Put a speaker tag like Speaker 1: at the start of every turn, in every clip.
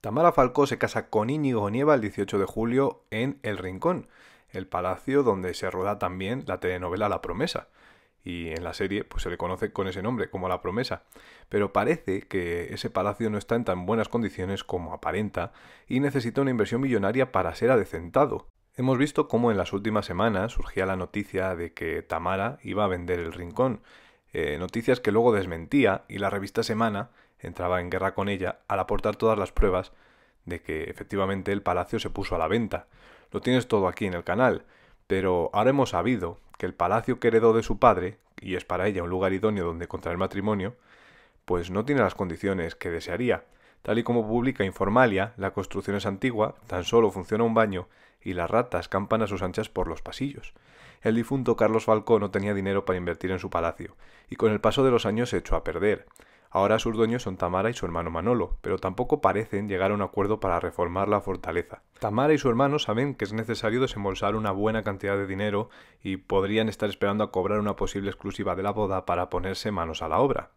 Speaker 1: Tamara Falcó se casa con Íñigo Nieva el 18 de julio en El Rincón, el palacio donde se rueda también la telenovela La Promesa. Y en la serie pues, se le conoce con ese nombre, como La Promesa. Pero parece que ese palacio no está en tan buenas condiciones como aparenta y necesita una inversión millonaria para ser adecentado. Hemos visto cómo en las últimas semanas surgía la noticia de que Tamara iba a vender el rincón, eh, noticias que luego desmentía y la revista Semana entraba en guerra con ella al aportar todas las pruebas de que efectivamente el palacio se puso a la venta. Lo tienes todo aquí en el canal, pero ahora hemos sabido que el palacio que heredó de su padre, y es para ella un lugar idóneo donde contraer matrimonio, pues no tiene las condiciones que desearía. Tal y como publica Informalia, la construcción es antigua, tan solo funciona un baño y las ratas campan a sus anchas por los pasillos. El difunto Carlos Falcó no tenía dinero para invertir en su palacio, y con el paso de los años se echó a perder. Ahora sus dueños son Tamara y su hermano Manolo, pero tampoco parecen llegar a un acuerdo para reformar la fortaleza. Tamara y su hermano saben que es necesario desembolsar una buena cantidad de dinero y podrían estar esperando a cobrar una posible exclusiva de la boda para ponerse manos a la obra.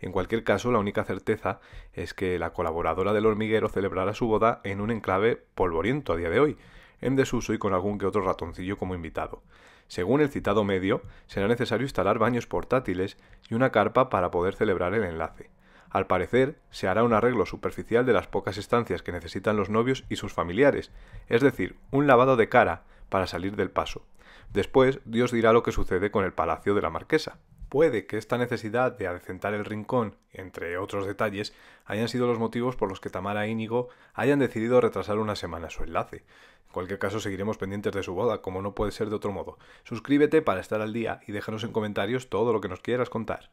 Speaker 1: En cualquier caso, la única certeza es que la colaboradora del hormiguero celebrará su boda en un enclave polvoriento a día de hoy, en desuso y con algún que otro ratoncillo como invitado. Según el citado medio, será necesario instalar baños portátiles y una carpa para poder celebrar el enlace. Al parecer, se hará un arreglo superficial de las pocas estancias que necesitan los novios y sus familiares, es decir, un lavado de cara para salir del paso. Después, Dios dirá lo que sucede con el palacio de la marquesa puede que esta necesidad de adecentar el rincón, entre otros detalles, hayan sido los motivos por los que Tamara e Íñigo hayan decidido retrasar una semana su enlace. En cualquier caso, seguiremos pendientes de su boda, como no puede ser de otro modo. Suscríbete para estar al día y déjanos en comentarios todo lo que nos quieras contar.